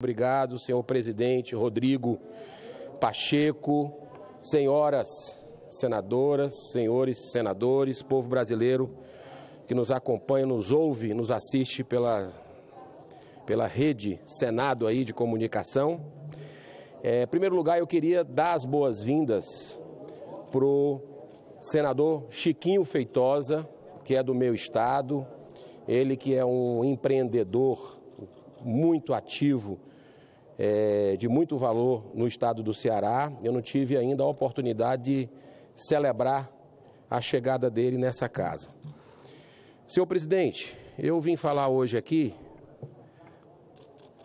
Obrigado, senhor presidente Rodrigo Pacheco, senhoras senadoras, senhores senadores, povo brasileiro que nos acompanha, nos ouve, nos assiste pela, pela rede Senado aí de comunicação. É, em primeiro lugar, eu queria dar as boas-vindas para o senador Chiquinho Feitosa, que é do meu estado, ele que é um empreendedor muito ativo é, de muito valor no estado do Ceará. Eu não tive ainda a oportunidade de celebrar a chegada dele nessa casa. Senhor presidente, eu vim falar hoje aqui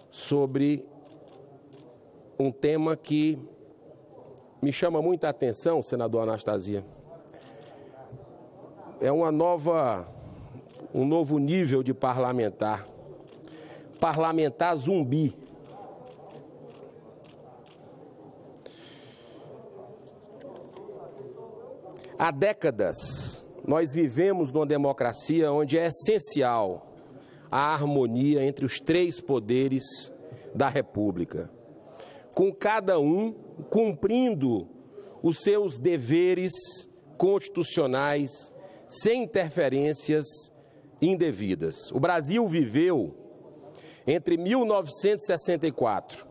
sobre um tema que me chama muita atenção, senador Anastasia. É uma nova um novo nível de parlamentar. Parlamentar zumbi. Há décadas, nós vivemos numa democracia onde é essencial a harmonia entre os três poderes da República, com cada um cumprindo os seus deveres constitucionais sem interferências indevidas. O Brasil viveu entre 1964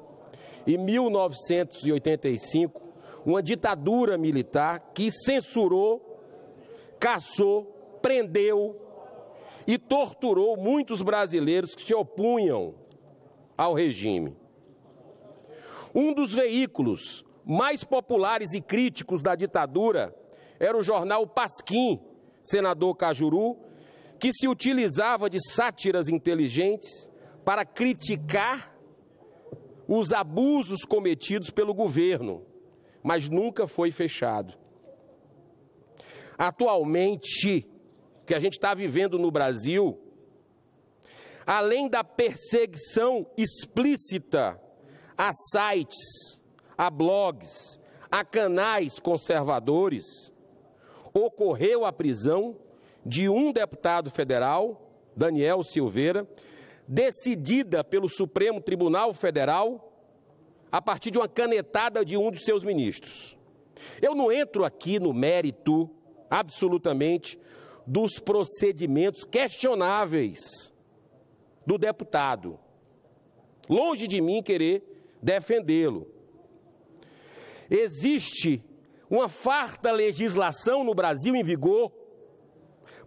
e 1985 uma ditadura militar que censurou, caçou, prendeu e torturou muitos brasileiros que se opunham ao regime. Um dos veículos mais populares e críticos da ditadura era o jornal Pasquim, senador Cajuru, que se utilizava de sátiras inteligentes para criticar os abusos cometidos pelo governo mas nunca foi fechado. Atualmente, que a gente está vivendo no Brasil, além da perseguição explícita a sites, a blogs, a canais conservadores, ocorreu a prisão de um deputado federal, Daniel Silveira, decidida pelo Supremo Tribunal Federal a partir de uma canetada de um dos seus ministros. Eu não entro aqui no mérito, absolutamente, dos procedimentos questionáveis do deputado. Longe de mim querer defendê-lo. Existe uma farta legislação no Brasil em vigor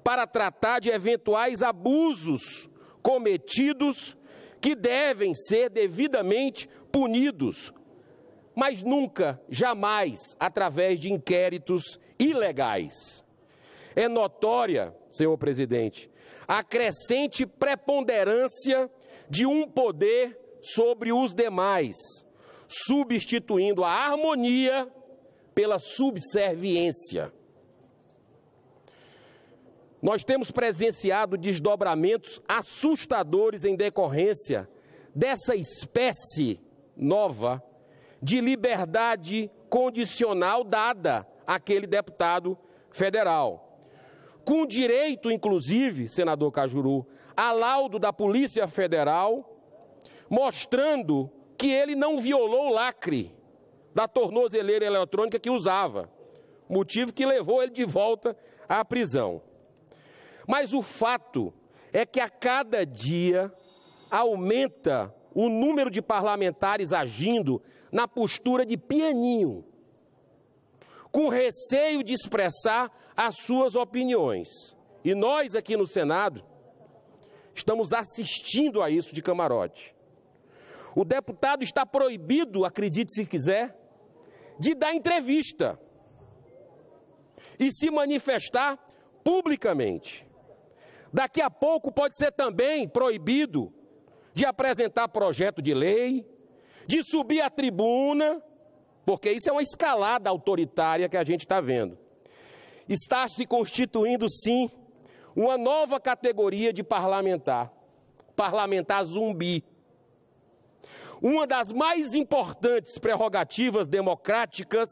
para tratar de eventuais abusos cometidos que devem ser devidamente punidos, mas nunca, jamais, através de inquéritos ilegais. É notória, senhor presidente, a crescente preponderância de um poder sobre os demais, substituindo a harmonia pela subserviência. Nós temos presenciado desdobramentos assustadores em decorrência dessa espécie nova de liberdade condicional dada àquele deputado federal. Com direito, inclusive, senador Cajuru, a laudo da Polícia Federal, mostrando que ele não violou o lacre da tornozeleira eletrônica que usava, motivo que levou ele de volta à prisão. Mas o fato é que a cada dia aumenta o número de parlamentares agindo na postura de pianinho, com receio de expressar as suas opiniões. E nós aqui no Senado estamos assistindo a isso de camarote. O deputado está proibido, acredite se quiser, de dar entrevista e se manifestar publicamente. Daqui a pouco pode ser também proibido de apresentar projeto de lei, de subir à tribuna, porque isso é uma escalada autoritária que a gente está vendo. Está se constituindo, sim, uma nova categoria de parlamentar parlamentar zumbi. Uma das mais importantes prerrogativas democráticas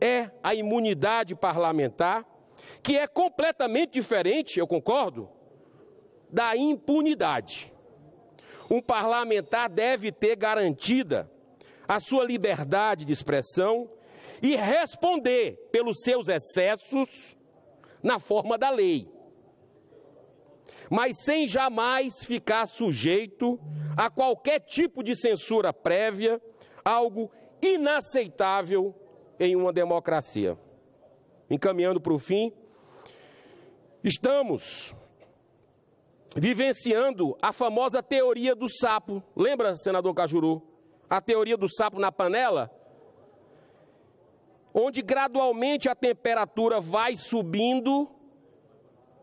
é a imunidade parlamentar, que é completamente diferente, eu concordo, da impunidade um parlamentar deve ter garantida a sua liberdade de expressão e responder pelos seus excessos na forma da lei, mas sem jamais ficar sujeito a qualquer tipo de censura prévia, algo inaceitável em uma democracia. Encaminhando para o fim, estamos vivenciando a famosa teoria do sapo. Lembra, senador Cajuru? A teoria do sapo na panela? Onde gradualmente a temperatura vai subindo,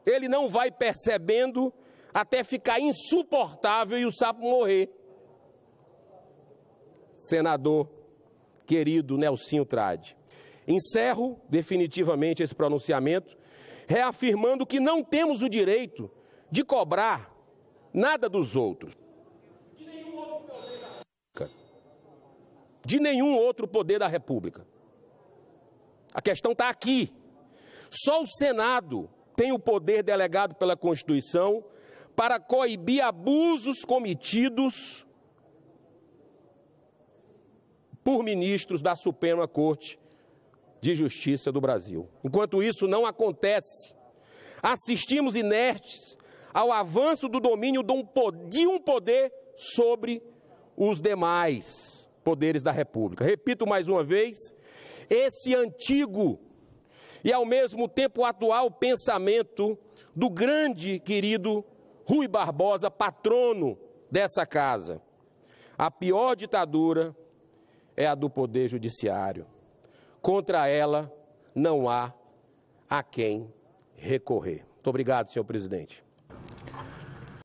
ele não vai percebendo até ficar insuportável e o sapo morrer. Senador querido Nelsinho Trade. Encerro definitivamente esse pronunciamento, reafirmando que não temos o direito de cobrar nada dos outros. De nenhum outro poder da República. A questão está aqui. Só o Senado tem o poder delegado pela Constituição para coibir abusos cometidos por ministros da Suprema Corte de Justiça do Brasil. Enquanto isso não acontece, assistimos inertes ao avanço do domínio de um poder sobre os demais poderes da República. Repito mais uma vez: esse antigo e ao mesmo tempo atual pensamento do grande querido Rui Barbosa, patrono dessa casa. A pior ditadura é a do poder judiciário. Contra ela não há a quem recorrer. Muito obrigado, senhor presidente.